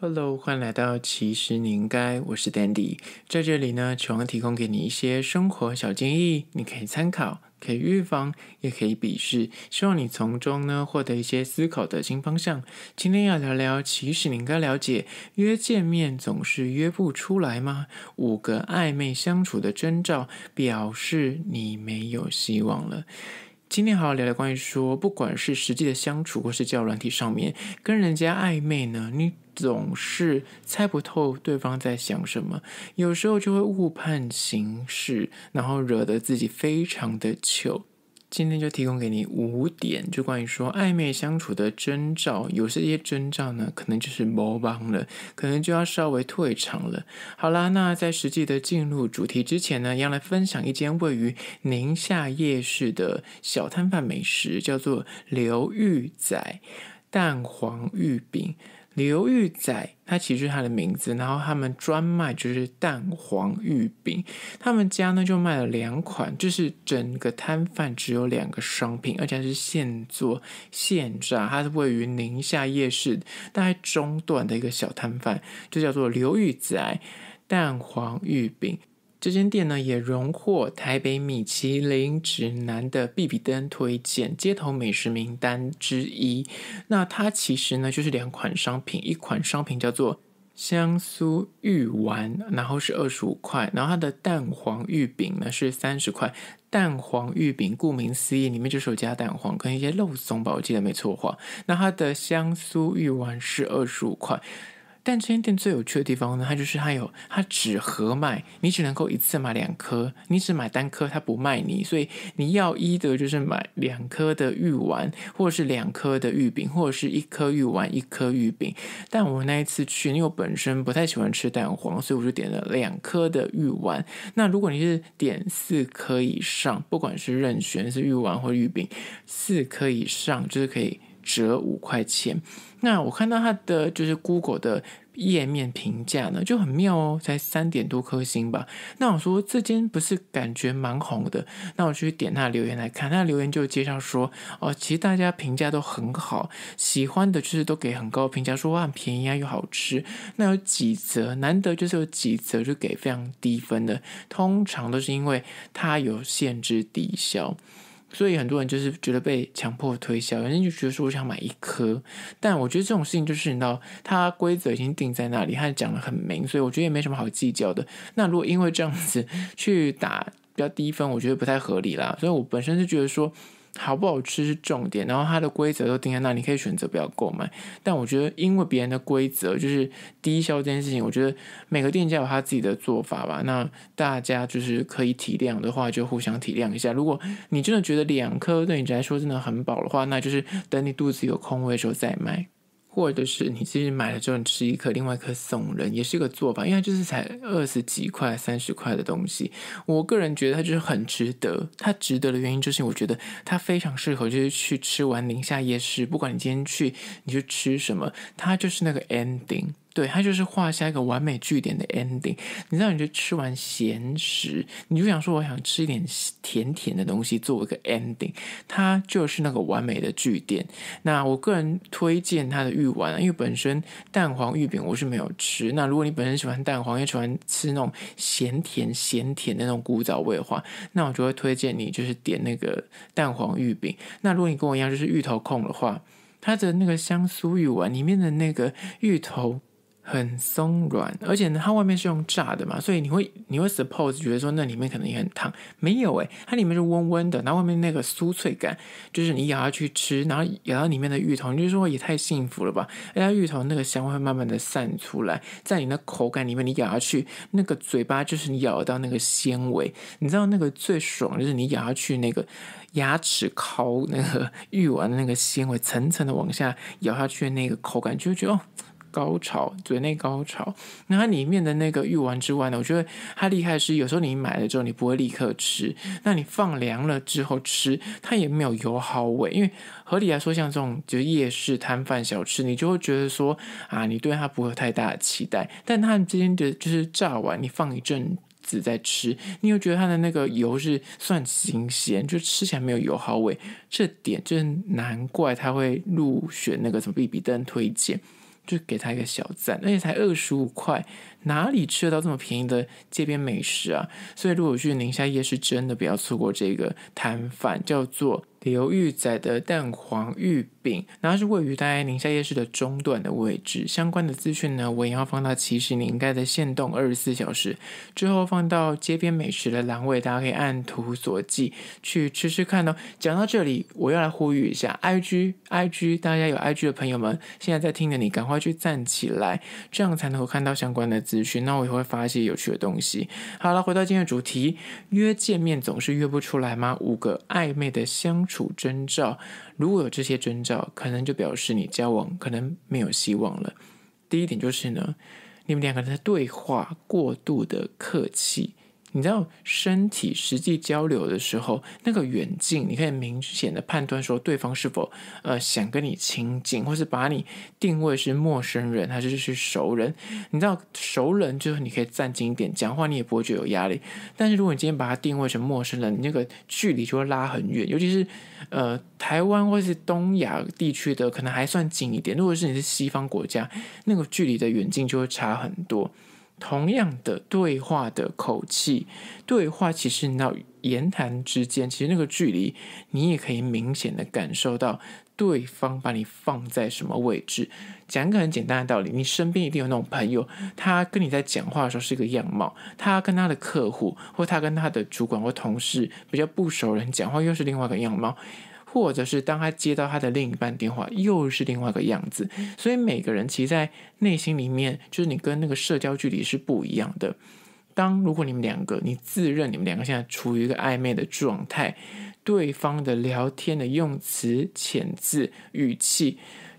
Hello，欢迎来到其实你应该，我是 Dandy，在这里呢，主要提供给你一些生活小建议，你可以参考，可以预防，也可以鄙视，希望你从中呢获得一些思考的新方向。今天要聊聊，其实你应该了解，约见面总是约不出来吗？五个暧昧相处的征兆，表示你没有希望了。今天好好聊聊关于说，不管是实际的相处，或是交友软体上面，跟人家暧昧呢，你。总是猜不透对方在想什么，有时候就会误判形势，然后惹得自己非常的糗。今天就提供给你五点，就关于说暧昧相处的征兆。有这些征兆呢，可能就是魔帮了，可能就要稍微退场了。好啦，那在实际的进入主题之前呢，要来分享一间位于宁夏夜市的小摊贩美食，叫做刘玉仔蛋黄玉饼。刘玉仔，他其实他的名字，然后他们专卖就是蛋黄玉饼，他们家呢就卖了两款，就是整个摊贩只有两个商品，而且是现做现炸。它是位于宁夏夜市，大概中段的一个小摊贩，就叫做刘玉仔蛋黄玉饼。这间店呢，也荣获台北米其林指南的必比登推荐街头美食名单之一。那它其实呢，就是两款商品，一款商品叫做香酥玉丸，然后是二十五块，然后它的蛋黄玉饼呢是三十块。蛋黄玉饼顾名思义，里面就是有加蛋黄跟一些肉松吧，我记得没错的话。那它的香酥玉丸是二十五块。但这家店最有趣的地方呢，它就是它有它只盒卖，你只能够一次买两颗，你只买单颗它不卖你，所以你要一的，就是买两颗的玉丸，或者是两颗的玉饼，或者是一颗玉丸一颗玉饼。但我那一次去，因为我本身不太喜欢吃蛋黄，所以我就点了两颗的玉丸。那如果你是点四颗以上，不管是任选是玉丸或玉饼，四颗以上就是可以。折五块钱，那我看到它的就是 Google 的页面评价呢，就很妙哦，才三点多颗星吧。那我说这间不是感觉蛮红的，那我去点的留言来看，那留言就介绍说哦，其实大家评价都很好，喜欢的就是都给很高评价，说哇很便宜啊又好吃。那有几则难得就是有几则就给非常低分的，通常都是因为它有限制抵消。所以很多人就是觉得被强迫推销，有人就觉得说我想买一颗，但我觉得这种事情就是引到它规则已经定在那里，它讲的很明，所以我觉得也没什么好计较的。那如果因为这样子去打比较低分，我觉得不太合理啦。所以我本身就觉得说。好不好吃是重点，然后它的规则都定在那，你可以选择不要购买。但我觉得，因为别人的规则就是低消这件事情，我觉得每个店家有他自己的做法吧。那大家就是可以体谅的话，就互相体谅一下。如果你真的觉得两颗对你来说真的很饱的话，那就是等你肚子有空位的时候再买。或者是你自己买了之后，你吃一颗，另外一颗送人，也是一个做法。因为就是才二十几块、三十块的东西，我个人觉得它就是很值得。它值得的原因就是我觉得它非常适合就是去吃完宁夏夜市，不管你今天去，你去吃什么，它就是那个 ending。对，它就是画下一个完美句点的 ending。你知道，你就吃完咸食，你就想说我想吃一点甜甜的东西，做一个 ending。它就是那个完美的句点。那我个人推荐它的芋丸因为本身蛋黄芋饼我是没有吃。那如果你本身喜欢蛋黄，也喜欢吃那种咸甜咸甜的那种古早味的话，那我就会推荐你就是点那个蛋黄芋饼。那如果你跟我一样就是芋头控的话，它的那个香酥芋丸里面的那个芋头。很松软，而且呢，它外面是用炸的嘛，所以你会你会 suppose 觉得说那里面可能也很烫，没有诶。它里面是温温的，然后外面那个酥脆感，就是你咬下去吃，然后咬到里面的芋头，你就说也太幸福了吧！诶，呀，芋头那个香味慢慢的散出来，在你的口感里面，你咬下去，那个嘴巴就是你咬到那个纤维，你知道那个最爽就是你咬下去那个牙齿烤那个芋丸的那个纤维层层的往下咬下去的那个口感，就觉得哦。高潮，嘴内高潮。那它里面的那个玉丸之外呢？我觉得它厉害是，有时候你买了之后你不会立刻吃，那你放凉了之后吃，它也没有油好味。因为合理来说，像这种就是夜市摊贩小吃，你就会觉得说啊，你对它不会有太大的期待。但它今之间的就是炸完，你放一阵子再吃，你又觉得它的那个油是算新鲜，就吃起来没有油好味。这点就难怪它会入选那个什么 B B 灯推荐。就给他一个小赞，而且才二十五块，哪里吃得到这么便宜的街边美食啊？所以如果去宁夏夜市，真的不要错过这个摊贩，叫做。油玉仔的蛋黄玉饼，然后是位于大家宁夏夜市的中段的位置。相关的资讯呢，我也要放到实你应该在限动二十四小时之后，放到街边美食的栏位，大家可以按图索骥去吃吃看哦。讲到这里，我要来呼吁一下，IG IG，大家有 IG 的朋友们，现在在听的你赶快去站起来，这样才能够看到相关的资讯。那我也会发一些有趣的东西。好了，回到今天的主题，约见面总是约不出来吗？五个暧昧的相处。主征兆，如果有这些征兆，可能就表示你交往可能没有希望了。第一点就是呢，你们两个人的对话过度的客气。你知道身体实际交流的时候，那个远近，你可以明显的判断说对方是否呃想跟你亲近，或是把你定位是陌生人，还是是熟人。你知道熟人就是你可以站近一点，讲话你也不会觉得有压力。但是如果你今天把它定位成陌生人，你那个距离就会拉很远。尤其是呃台湾或是东亚地区的，可能还算近一点；如果是你是西方国家，那个距离的远近就会差很多。同样的对话的口气，对话其实那言谈之间，其实那个距离，你也可以明显的感受到对方把你放在什么位置。讲一个很简单的道理，你身边一定有那种朋友，他跟你在讲话的时候是一个样貌，他跟他的客户或他跟他的主管或同事比较不熟人讲话又是另外一个样貌。或者是当他接到他的另一半电话，又是另外一个样子。所以每个人其实，在内心里面，就是你跟那个社交距离是不一样的。当如果你们两个，你自认你们两个现在处于一个暧昧的状态，对方的聊天的用词、遣字、语气。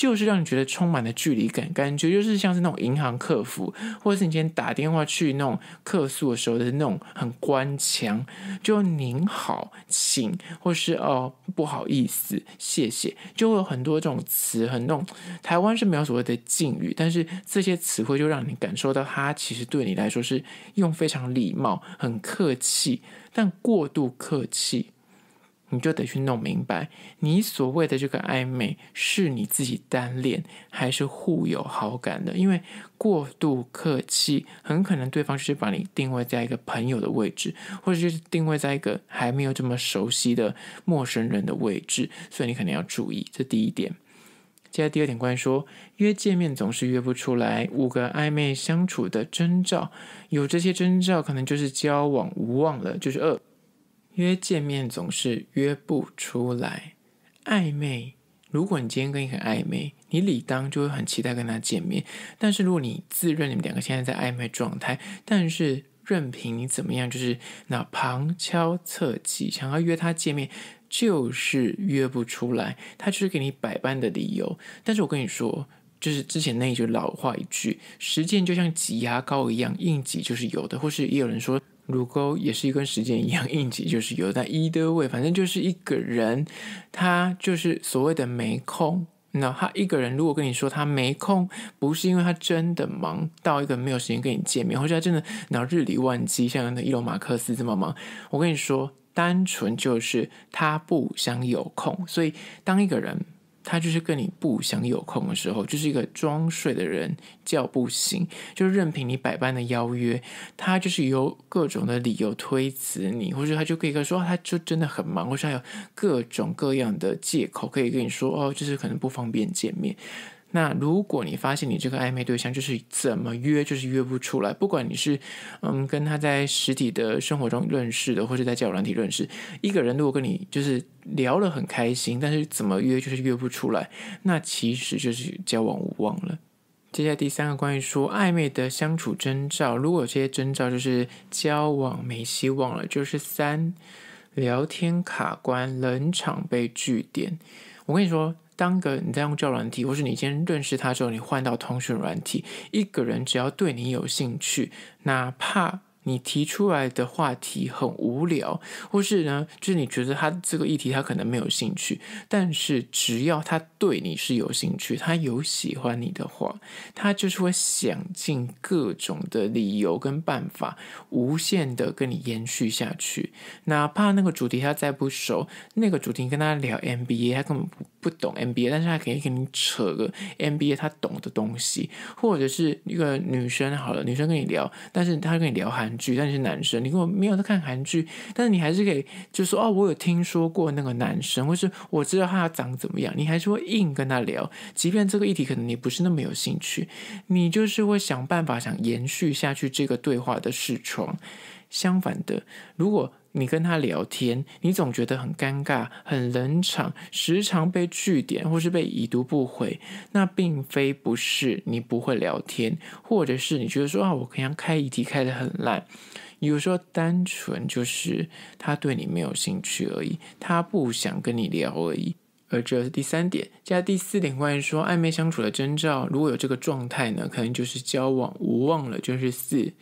就是让你觉得充满了距离感，感觉就是像是那种银行客服，或者是你今天打电话去那种客诉的时候的那种很官腔，就您好，请，或是哦不好意思，谢谢，就会有很多这种词，很那种。台湾是没有所谓的敬语，但是这些词汇就让你感受到，他其实对你来说是用非常礼貌、很客气，但过度客气。你就得去弄明白，你所谓的这个暧昧是你自己单恋，还是互有好感的？因为过度客气，很可能对方就是把你定位在一个朋友的位置，或者就是定位在一个还没有这么熟悉的陌生人的位置，所以你可能要注意，这第一点。接下来第二点关于说约见面总是约不出来，五个暧昧相处的征兆，有这些征兆，可能就是交往无望了，就是二。约见面总是约不出来，暧昧。如果你今天跟一个暧昧，你理当就会很期待跟他见面。但是如果你自认你们两个现在在暧昧状态，但是任凭你怎么样，就是那旁敲侧击想要约他见面，就是约不出来，他就是给你百般的理由。但是我跟你说，就是之前那一句老话一句：实践就像挤牙膏一样，硬挤就是有的。或是也有人说。卢沟也是一跟时间一样，应急就是有在一的位 y 反正就是一个人，他就是所谓的没空。那他一个人如果跟你说他没空，不是因为他真的忙到一个没有时间跟你见面，或者他真的然后日理万机，像那伊隆马克斯这么忙，我跟你说，单纯就是他不想有空。所以当一个人。他就是跟你不想有空的时候，就是一个装睡的人，叫不醒，就任凭你百般的邀约，他就是有各种的理由推辞你，或者他就可以跟说，他就真的很忙，或者他有各种各样的借口可以跟你说，哦，就是可能不方便见面。那如果你发现你这个暧昧对象就是怎么约就是约不出来，不管你是嗯跟他在实体的生活中认识的，或者在交友软体认识，一个人如果跟你就是聊了很开心，但是怎么约就是约不出来，那其实就是交往无望了。接下来第三个关于说暧昧的相处征兆，如果这些征兆就是交往没希望了，就是三聊天卡关、冷场被拒点。我跟你说。当个你在用这软体，或是你先认识他之后，你换到通讯软体。一个人只要对你有兴趣，哪怕你提出来的话题很无聊，或是呢，就是你觉得他这个议题他可能没有兴趣，但是只要他对你是有兴趣，他有喜欢你的话，他就是会想尽各种的理由跟办法，无限的跟你延续下去。哪怕那个主题他再不熟，那个主题跟他聊 MBA，他根本不。不懂 NBA，但是他可以跟你扯个 NBA 他懂的东西，或者是一个女生好了，女生跟你聊，但是他跟你聊韩剧，但是是男生，你如果没有在看韩剧，但是你还是可以就说哦，我有听说过那个男生，或是我知道他长怎么样，你还是会硬跟他聊，即便这个议题可能你不是那么有兴趣，你就是会想办法想延续下去这个对话的视窗。相反的，如果你跟他聊天，你总觉得很尴尬、很冷场，时常被拒点或是被已读不回。那并非不是你不会聊天，或者是你觉得说啊，我好像开议题开的很烂。有时候单纯就是他对你没有兴趣而已，他不想跟你聊而已。而这是第三点，加第四点，关于说暧昧相处的征兆，如果有这个状态呢，可能就是交往无望了，就是四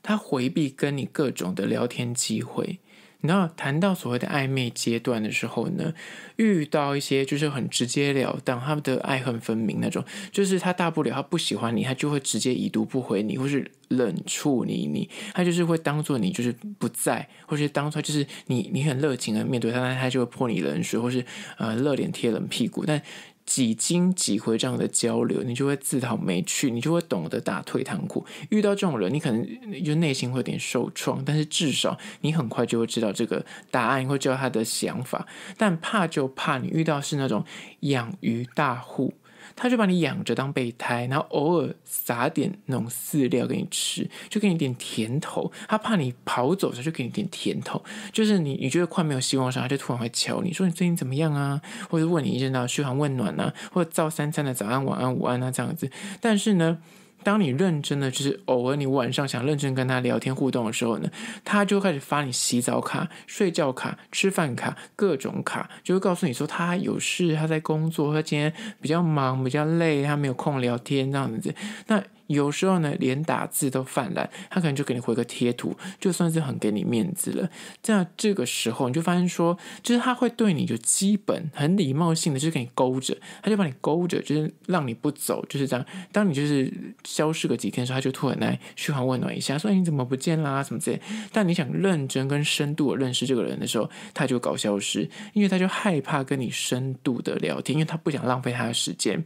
他回避跟你各种的聊天机会。那谈到所谓的暧昧阶段的时候呢，遇到一些就是很直截了当，他们的爱恨分明那种，就是他大不了他不喜欢你，他就会直接已读不回你，或是冷处你，你他就是会当做你就是不在，或是当做就是你你很热情的面对他，但他就会泼你冷水，或是呃热脸贴冷屁股，但。几经几回这样的交流，你就会自讨没趣，你就会懂得打退堂鼓。遇到这种人，你可能就内心会有点受创，但是至少你很快就会知道这个答案，会知道他的想法。但怕就怕你遇到是那种养鱼大户。他就把你养着当备胎，然后偶尔撒点那种饲料给你吃，就给你点甜头。他怕你跑走，他就给你点甜头。就是你你觉得快没有希望的时，候，他就突然会瞧你，说你最近怎么样啊，或者问你一声那嘘寒问暖啊，或者造三餐的早安、晚安、午安啊这样子。但是呢。当你认真的，就是偶尔你晚上想认真跟他聊天互动的时候呢，他就开始发你洗澡卡、睡觉卡、吃饭卡、各种卡，就会告诉你说他有事，他在工作，他今天比较忙、比较累，他没有空聊天这样子。那有时候呢，连打字都泛滥，他可能就给你回个贴图，就算是很给你面子了。在这个时候，你就发现说，就是他会对你就基本很礼貌性的就给你勾着，他就把你勾着，就是让你不走，就是这样。当你就是消失个几天的时候，他就突然来嘘寒问暖一下，说你怎么不见啦？’什么之类。但你想认真跟深度的认识这个人的时候，他就搞消失，因为他就害怕跟你深度的聊天，因为他不想浪费他的时间。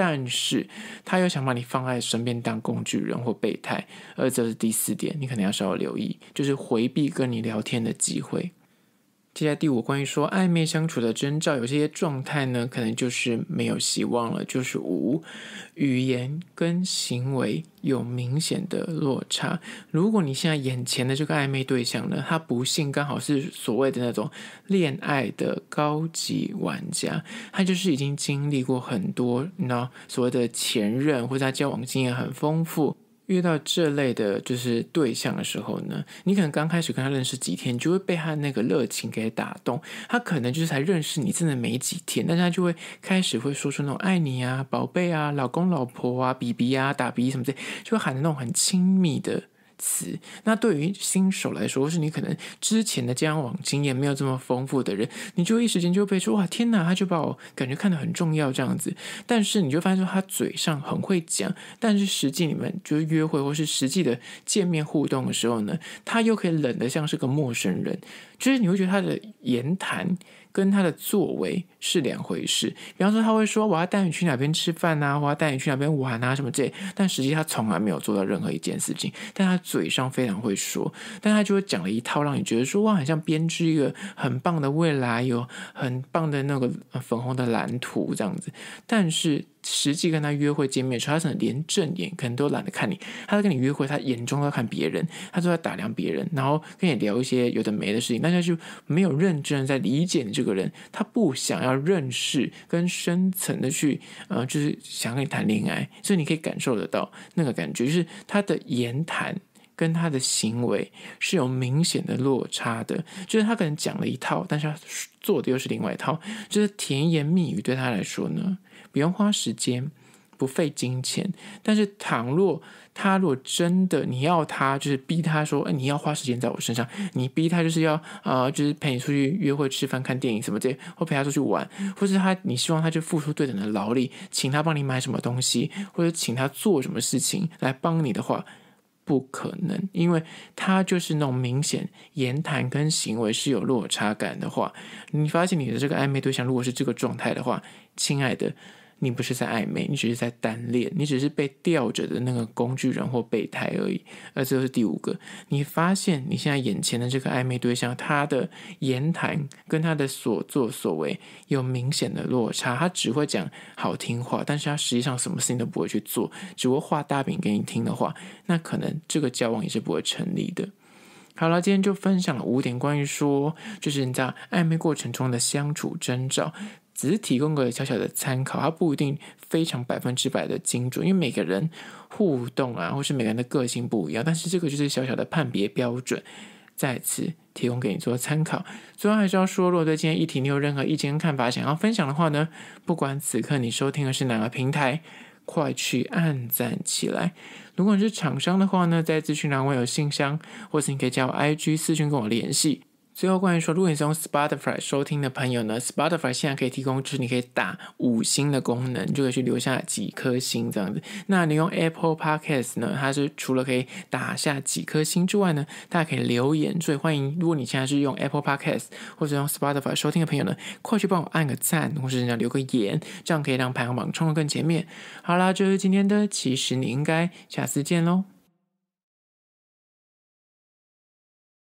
但是他又想把你放在身边当工具人或备胎，而这是第四点你可能要稍微留意，就是回避跟你聊天的机会。接下来第五，关于说暧昧相处的征兆，有这些状态呢，可能就是没有希望了，就是无语言跟行为有明显的落差。如果你现在眼前的这个暧昧对象呢，他不幸刚好是所谓的那种恋爱的高级玩家，他就是已经经历过很多，你知道所谓的前任或者他交往经验很丰富。遇到这类的，就是对象的时候呢，你可能刚开始跟他认识几天，就会被他那个热情给打动。他可能就是才认识你真的没几天，但是他就会开始会说出那种“爱你啊，宝贝啊，老公老婆啊，比比啊，打比什么的”，就会喊的那种很亲密的。词，那对于新手来说，或是你可能之前的交往经验没有这么丰富的人，你就一时间就会被说哇天哪，他就把我感觉看得很重要这样子。但是你就发现说他嘴上很会讲，但是实际你们就是约会或是实际的见面互动的时候呢，他又可以冷得像是个陌生人，就是你会觉得他的言谈。跟他的作为是两回事。比方说，他会说：“我要带你去哪边吃饭啊，我要带你去哪边玩啊，什么这。”但实际他从来没有做到任何一件事情。但他嘴上非常会说，但他就会讲了一套，让你觉得说：“哇，好像编织一个很棒的未来，有很棒的那个粉红的蓝图这样子。”但是。实际跟他约会见面时，他可能连正眼可能都懒得看你。他在跟你约会，他眼中要看别人，他都在打量别人，然后跟你聊一些有的没的事情。大家就没有认真的在理解你这个人，他不想要认识跟深层的去，呃，就是想跟你谈恋爱。所以你可以感受得到那个感觉，就是他的言谈跟他的行为是有明显的落差的。就是他可能讲了一套，但是他做的又是另外一套。就是甜言蜜语对他来说呢？不用花时间，不费金钱。但是倘若他如果真的你要他，就是逼他说，哎，你要花时间在我身上。你逼他就是要啊，就是陪你出去约会、吃饭、看电影什么的，或陪他出去玩，或是他你希望他去付出对等的劳力，请他帮你买什么东西，或者请他做什么事情来帮你的话，不可能，因为他就是那种明显言谈跟行为是有落差感的话，你发现你的这个暧昧对象如果是这个状态的话，亲爱的。你不是在暧昧，你只是在单恋，你只是被吊着的那个工具人或备胎而已。而这是第五个，你发现你现在眼前的这个暧昧对象，他的言谈跟他的所作所为有明显的落差，他只会讲好听话，但是他实际上什么事情都不会去做，只会画大饼给你听的话，那可能这个交往也是不会成立的。好了，今天就分享了五点关于说，就是你在暧昧过程中的相处征兆。只是提供个小小的参考，它不一定非常百分之百的精准，因为每个人互动啊，或是每个人的个性不一样。但是这个就是小小的判别标准，在此提供给你做参考。最后还是要说，如果对今天议题你有任何意见看法想要分享的话呢，不管此刻你收听的是哪个平台，快去按赞起来。如果你是厂商的话呢，在资讯栏我有信箱，或是你可以加我 IG 私讯跟我联系。最后，关于说，如果你是用 Spotify 收听的朋友呢，Spotify 现在可以提供，就是你可以打五星的功能，就可以去留下几颗星这样子。那你用 Apple Podcast 呢，它是除了可以打下几颗星之外呢，大家可以留言，最欢迎。如果你现在是用 Apple Podcast 或者用 Spotify 收听的朋友呢，快去帮我按个赞，或者要留个言，这样可以让排行榜冲到更前面。好啦，这是今天的，其实你应该下次见喽。